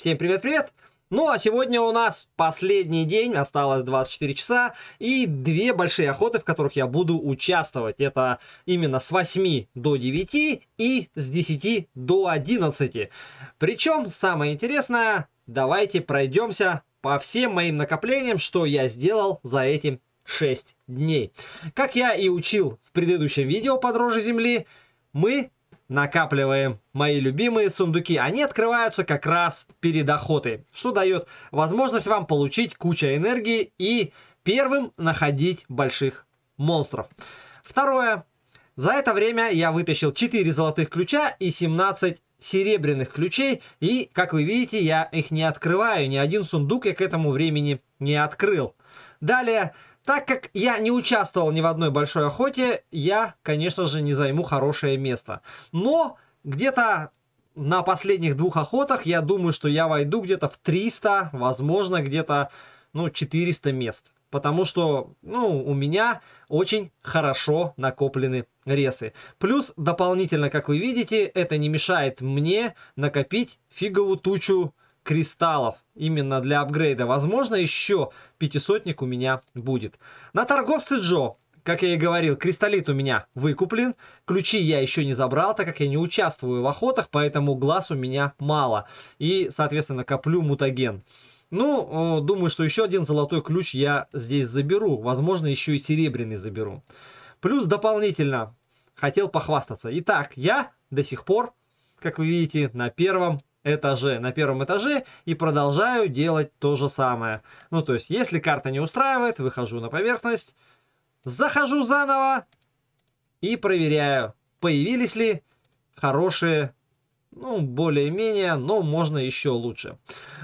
Всем привет-привет! Ну а сегодня у нас последний день, осталось 24 часа и две большие охоты, в которых я буду участвовать. Это именно с 8 до 9 и с 10 до 11. Причем самое интересное, давайте пройдемся по всем моим накоплениям, что я сделал за этим 6 дней. Как я и учил в предыдущем видео по дрожжи земли, мы накапливаем мои любимые сундуки. Они открываются как раз перед охотой, что дает возможность вам получить кучу энергии и первым находить больших монстров. Второе. За это время я вытащил 4 золотых ключа и 17 серебряных ключей. И, как вы видите, я их не открываю. Ни один сундук я к этому времени не открыл. Далее так как я не участвовал ни в одной большой охоте, я, конечно же, не займу хорошее место. Но где-то на последних двух охотах я думаю, что я войду где-то в 300, возможно, где-то ну, 400 мест. Потому что, ну, у меня очень хорошо накоплены ресы. Плюс, дополнительно, как вы видите, это не мешает мне накопить фиговую тучу кристаллов именно для апгрейда. Возможно, еще пятисотник у меня будет. На торговце Джо как я и говорил, кристаллит у меня выкуплен. Ключи я еще не забрал, так как я не участвую в охотах, поэтому глаз у меня мало. И, соответственно, коплю мутаген. Ну, думаю, что еще один золотой ключ я здесь заберу. Возможно, еще и серебряный заберу. Плюс дополнительно хотел похвастаться. Итак, я до сих пор, как вы видите, на первом этаже, на первом этаже и продолжаю делать то же самое. Ну, то есть, если карта не устраивает, выхожу на поверхность, захожу заново и проверяю, появились ли хорошие ну, более-менее, но можно еще лучше.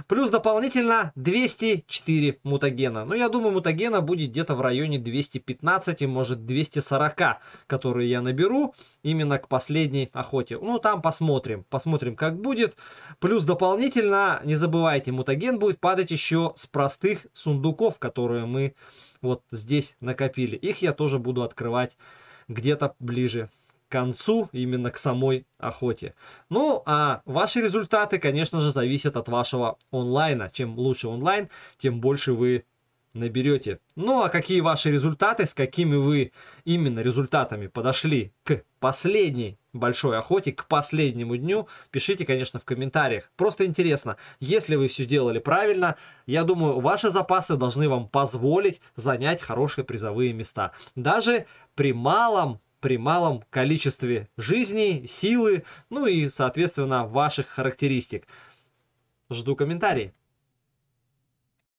Плюс дополнительно 204 мутагена. Ну, я думаю, мутагена будет где-то в районе 215, может 240, которые я наберу именно к последней охоте. Ну, там посмотрим, посмотрим, как будет. Плюс дополнительно, не забывайте, мутаген будет падать еще с простых сундуков, которые мы вот здесь накопили. Их я тоже буду открывать где-то ближе концу, именно к самой охоте. Ну, а ваши результаты, конечно же, зависят от вашего онлайна. Чем лучше онлайн, тем больше вы наберете. Ну, а какие ваши результаты, с какими вы именно результатами подошли к последней большой охоте, к последнему дню, пишите, конечно, в комментариях. Просто интересно, если вы все сделали правильно, я думаю, ваши запасы должны вам позволить занять хорошие призовые места. Даже при малом при малом количестве жизни, силы, ну и, соответственно, ваших характеристик. Жду комментарии.